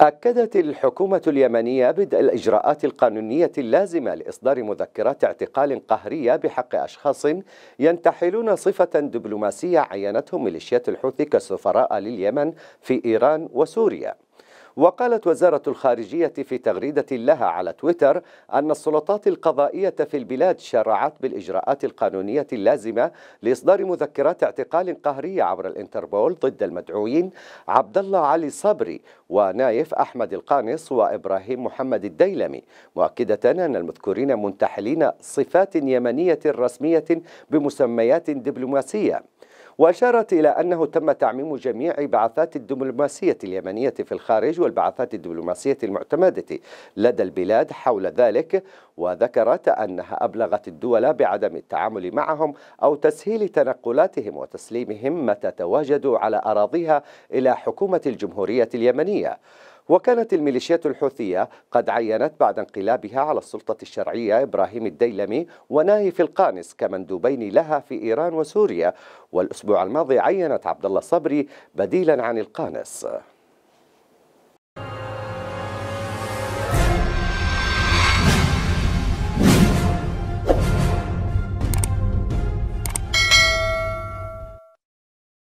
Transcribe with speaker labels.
Speaker 1: أكدت الحكومة اليمنية بدء الإجراءات القانونية اللازمة لإصدار مذكرات اعتقال قهرية بحق أشخاص ينتحلون صفة دبلوماسية عينتهم ميليشيات الحوثي كسفراء لليمن في إيران وسوريا وقالت وزارة الخارجية في تغريدة لها على تويتر أن السلطات القضائية في البلاد شرعت بالإجراءات القانونية اللازمة لإصدار مذكرات اعتقال قهرية عبر الانتربول ضد المدعوين عبد الله علي صبري ونايف أحمد القانص وإبراهيم محمد الديلمي مؤكدة أن المذكورين منتحلين صفات يمنية رسمية بمسميات دبلوماسية وأشارت إلى أنه تم تعميم جميع بعثات الدبلوماسية اليمنية في الخارج والبعثات الدبلوماسية المعتمدة لدى البلاد حول ذلك وذكرت أنها أبلغت الدول بعدم التعامل معهم أو تسهيل تنقلاتهم وتسليمهم متى تواجدوا على أراضيها إلى حكومة الجمهورية اليمنية وكانت الميليشيات الحوثية قد عينت بعد انقلابها على السلطة الشرعية إبراهيم الديلمي ونايف القانس كمندوبين لها في إيران وسوريا والأسبوع الماضي عينت عبد الله صبري بديلا عن القانس